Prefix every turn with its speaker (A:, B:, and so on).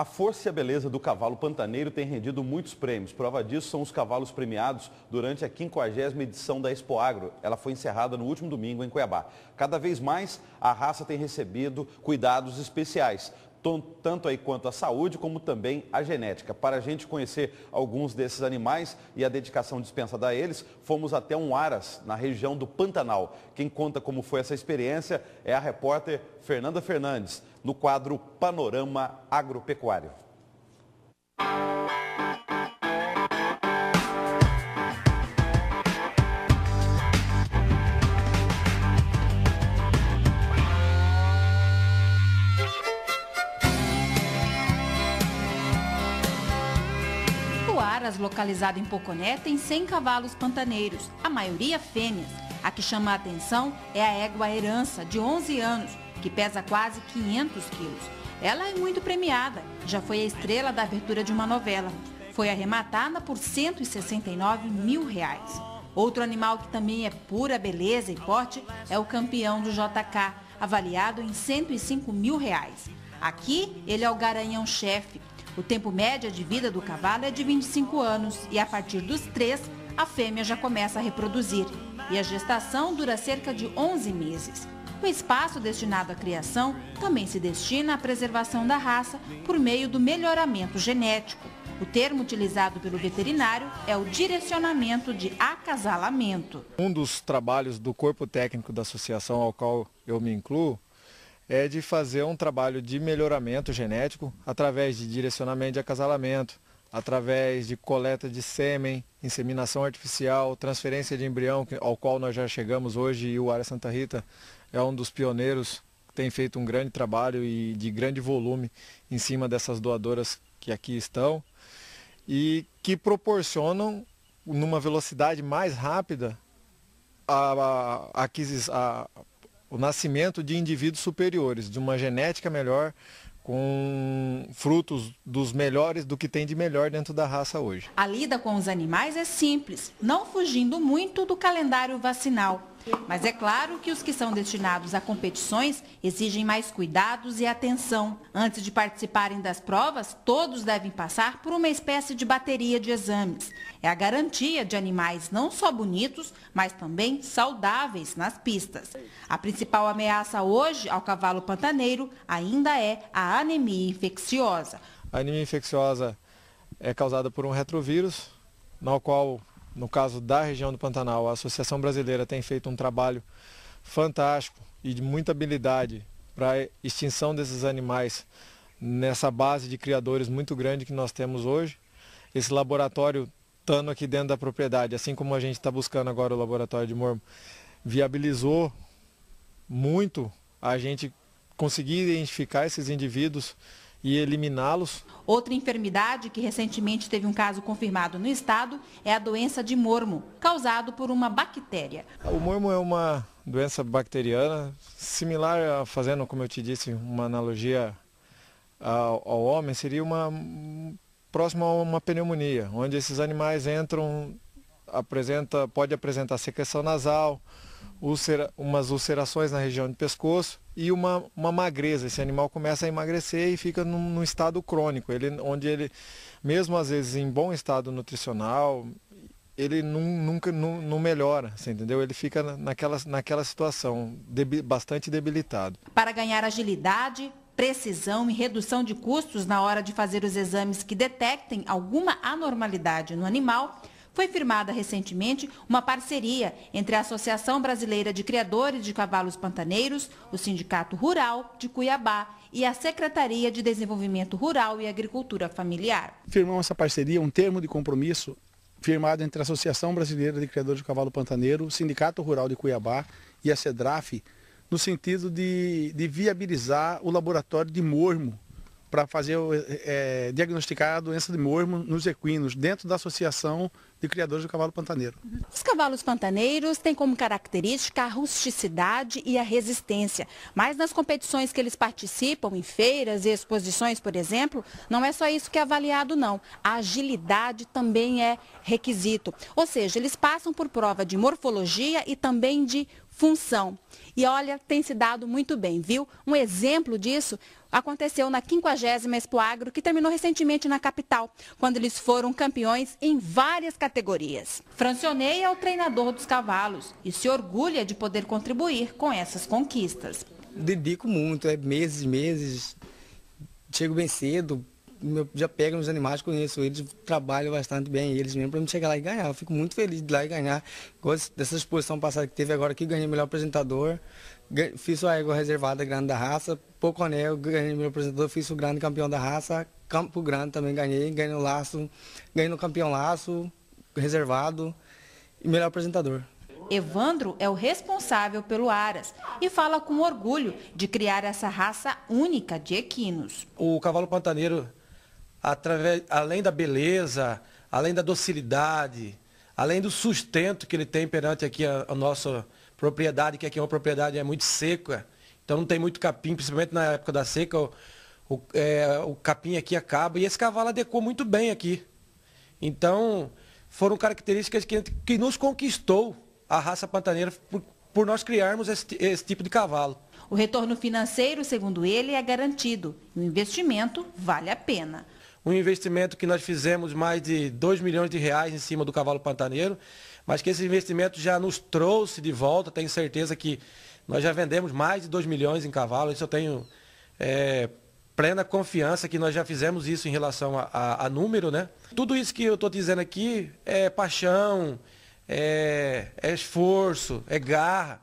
A: A força e a beleza do cavalo pantaneiro tem rendido muitos prêmios. Prova disso são os cavalos premiados durante a 50 edição da Expo Agro. Ela foi encerrada no último domingo em Cuiabá. Cada vez mais, a raça tem recebido cuidados especiais tanto aí quanto a saúde, como também a genética. Para a gente conhecer alguns desses animais e a dedicação dispensada a eles, fomos até um Aras, na região do Pantanal. Quem conta como foi essa experiência é a repórter Fernanda Fernandes, no quadro Panorama Agropecuário.
B: localizada em Poconé tem 100 cavalos pantaneiros, a maioria fêmeas. A que chama a atenção é a égua herança, de 11 anos, que pesa quase 500 quilos. Ela é muito premiada, já foi a estrela da abertura de uma novela. Foi arrematada por 169 mil reais. Outro animal que também é pura beleza e porte é o campeão do JK, avaliado em 105 mil reais. Aqui ele é o garanhão-chefe, o tempo médio de vida do cavalo é de 25 anos e a partir dos 3, a fêmea já começa a reproduzir. E a gestação dura cerca de 11 meses. O espaço destinado à criação também se destina à preservação da raça por meio do melhoramento genético. O termo utilizado pelo veterinário é o direcionamento de acasalamento.
A: Um dos trabalhos do corpo técnico da associação ao qual eu me incluo é de fazer um trabalho de melhoramento genético através de direcionamento de acasalamento, através de coleta de sêmen, inseminação artificial, transferência de embrião, ao qual nós já chegamos hoje e o Área Santa Rita é um dos pioneiros, tem feito um grande trabalho e de grande volume em cima dessas doadoras que aqui estão e que proporcionam numa velocidade mais rápida a, a, a, o nascimento de indivíduos superiores, de uma genética melhor, com frutos dos melhores, do que tem de melhor dentro da raça hoje.
B: A lida com os animais é simples, não fugindo muito do calendário vacinal. Mas é claro que os que são destinados a competições exigem mais cuidados e atenção. Antes de participarem das provas, todos devem passar por uma espécie de bateria de exames. É a garantia de animais não só bonitos, mas também saudáveis nas pistas. A principal ameaça hoje ao cavalo pantaneiro ainda é a anemia infecciosa.
A: A anemia infecciosa é causada por um retrovírus, no qual no caso da região do Pantanal, a Associação Brasileira tem feito um trabalho fantástico e de muita habilidade para a extinção desses animais nessa base de criadores muito grande que nós temos hoje. Esse laboratório estando aqui dentro da propriedade, assim como a gente está buscando agora o laboratório de Mormo, viabilizou muito a gente conseguir identificar esses indivíduos e eliminá-los.
B: Outra enfermidade que recentemente teve um caso confirmado no estado é a doença de mormo, causado por uma bactéria. O
A: mormo é uma doença bacteriana, similar a fazendo, como eu te disse, uma analogia ao, ao homem, seria uma próxima a uma pneumonia, onde esses animais entram, apresenta, pode apresentar secreção nasal, úlcera, umas ulcerações na região de pescoço e uma, uma magreza. Esse animal começa a emagrecer e fica num, num estado crônico, ele, onde ele, mesmo às vezes em bom estado nutricional, ele nunca não, melhora, entendeu? Ele fica naquela, naquela situação, debi, bastante debilitado.
B: Para ganhar agilidade, precisão e redução de custos na hora de fazer os exames que detectem alguma anormalidade no animal, foi firmada recentemente uma parceria entre a Associação Brasileira de Criadores de Cavalos Pantaneiros, o Sindicato Rural de Cuiabá e a Secretaria de Desenvolvimento Rural e Agricultura Familiar.
A: Firmamos essa parceria, um termo de compromisso firmado entre a Associação Brasileira de Criadores de Cavalo Pantaneiro, o Sindicato Rural de Cuiabá e a CEDRAF, no sentido de, de viabilizar o laboratório de mormo para fazer é, diagnosticar a doença de Mormo nos equinos, dentro da Associação de Criadores do Cavalo Pantaneiro. Uhum.
B: Os cavalos pantaneiros têm como característica a rusticidade e a resistência. Mas nas competições que eles participam, em feiras e exposições, por exemplo, não é só isso que é avaliado, não. A agilidade também é requisito. Ou seja, eles passam por prova de morfologia e também de função. E olha, tem se dado muito bem, viu? Um exemplo disso aconteceu na 50 Expo Agro, que terminou recentemente na capital, quando eles foram campeões em várias categorias. Francionei é o treinador dos cavalos e se orgulha de poder contribuir com essas conquistas.
A: Dedico muito, é meses, meses. Chego bem cedo, eu já pego nos animais, conheço eles, trabalho bastante bem eles mesmo para me chegar lá e ganhar. Eu fico muito feliz de lá e ganhar. Gosto dessa exposição passada que teve agora que ganhei melhor apresentador. Fiz a égua reservada grande da raça, pouco anel, ganhei melhor apresentador, fiz o grande campeão da raça, Campo Grande também ganhei, ganhei o laço, ganhei no campeão laço, reservado e melhor apresentador.
B: Evandro é o responsável pelo Aras e fala com orgulho de criar essa raça única de equinos.
A: O cavalo pantaneiro através, além da beleza, além da docilidade, além do sustento que ele tem perante aqui a, a nossa propriedade, que aqui é uma propriedade é muito seca, então não tem muito capim, principalmente na época da seca, o, o, é, o capim aqui acaba. E esse cavalo adequou muito bem aqui. Então, foram características
B: que, que nos conquistou a raça pantaneira por, por nós criarmos esse, esse tipo de cavalo. O retorno financeiro, segundo ele, é garantido. O investimento vale a pena
A: um investimento que nós fizemos mais de 2 milhões de reais em cima do cavalo pantaneiro, mas que esse investimento já nos trouxe de volta. Tenho certeza que nós já vendemos mais de 2 milhões em cavalo. Isso eu tenho é, plena confiança que nós já fizemos isso em relação a, a, a número, né? Tudo isso que eu estou dizendo aqui é paixão, é, é esforço, é garra.